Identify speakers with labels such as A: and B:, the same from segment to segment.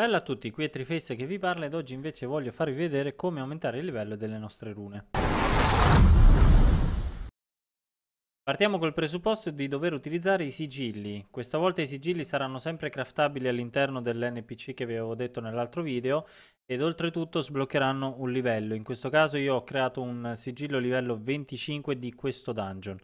A: Bella a tutti, qui è Triface che vi parla ed oggi invece voglio farvi vedere come aumentare il livello delle nostre rune. Partiamo col presupposto di dover utilizzare i sigilli. Questa volta i sigilli saranno sempre craftabili all'interno dell'NPC che vi avevo detto nell'altro video ed oltretutto sbloccheranno un livello. In questo caso io ho creato un sigillo livello 25 di questo dungeon.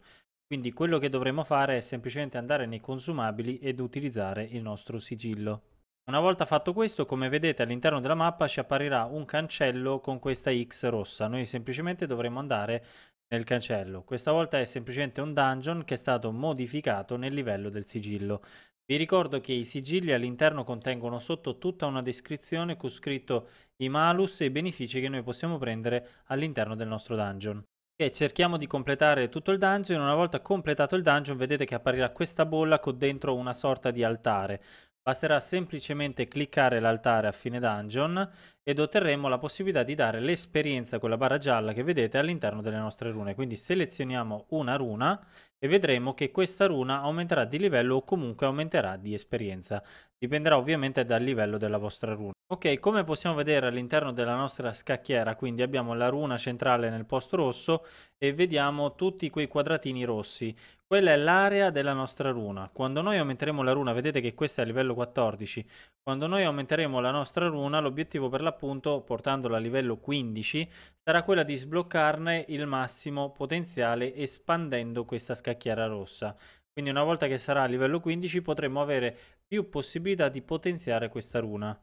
A: Quindi quello che dovremo fare è semplicemente andare nei consumabili ed utilizzare il nostro sigillo. Una volta fatto questo, come vedete all'interno della mappa ci apparirà un cancello con questa X rossa. Noi semplicemente dovremo andare nel cancello. Questa volta è semplicemente un dungeon che è stato modificato nel livello del sigillo. Vi ricordo che i sigilli all'interno contengono sotto tutta una descrizione con scritto i malus e i benefici che noi possiamo prendere all'interno del nostro dungeon. E cerchiamo di completare tutto il dungeon, una volta completato il dungeon vedete che apparirà questa bolla con dentro una sorta di altare. Basterà semplicemente cliccare l'altare a fine dungeon ed otterremo la possibilità di dare l'esperienza, quella barra gialla che vedete all'interno delle nostre rune. Quindi selezioniamo una runa e vedremo che questa runa aumenterà di livello o comunque aumenterà di esperienza. Dipenderà ovviamente dal livello della vostra runa. Ok, come possiamo vedere all'interno della nostra scacchiera, quindi abbiamo la runa centrale nel posto rosso e vediamo tutti quei quadratini rossi. Quella è l'area della nostra runa. Quando noi aumenteremo la runa, vedete che questa è a livello 14, quando noi aumenteremo la nostra runa, l'obiettivo per l'appunto, portandola a livello 15, sarà quella di sbloccarne il massimo potenziale espandendo questa scacchiera rossa. Quindi una volta che sarà a livello 15 potremo avere più possibilità di potenziare questa runa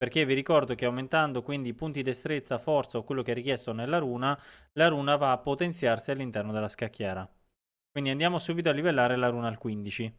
A: perché vi ricordo che aumentando quindi i punti destrezza, forza o quello che è richiesto nella runa, la runa va a potenziarsi all'interno della scacchiera. Quindi andiamo subito a livellare la runa al 15.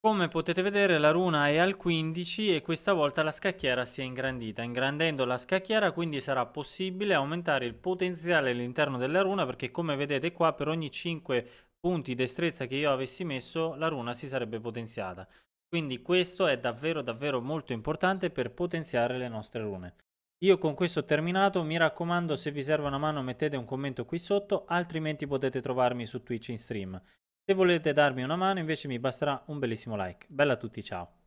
A: Come potete vedere la runa è al 15 e questa volta la scacchiera si è ingrandita. Ingrandendo la scacchiera quindi sarà possibile aumentare il potenziale all'interno della runa perché come vedete qua per ogni 5 punti destrezza che io avessi messo la runa si sarebbe potenziata. Quindi questo è davvero davvero molto importante per potenziare le nostre rune. Io con questo ho terminato, mi raccomando se vi serve una mano mettete un commento qui sotto, altrimenti potete trovarmi su Twitch in stream. Se volete darmi una mano invece mi basterà un bellissimo like. Bella a tutti, ciao!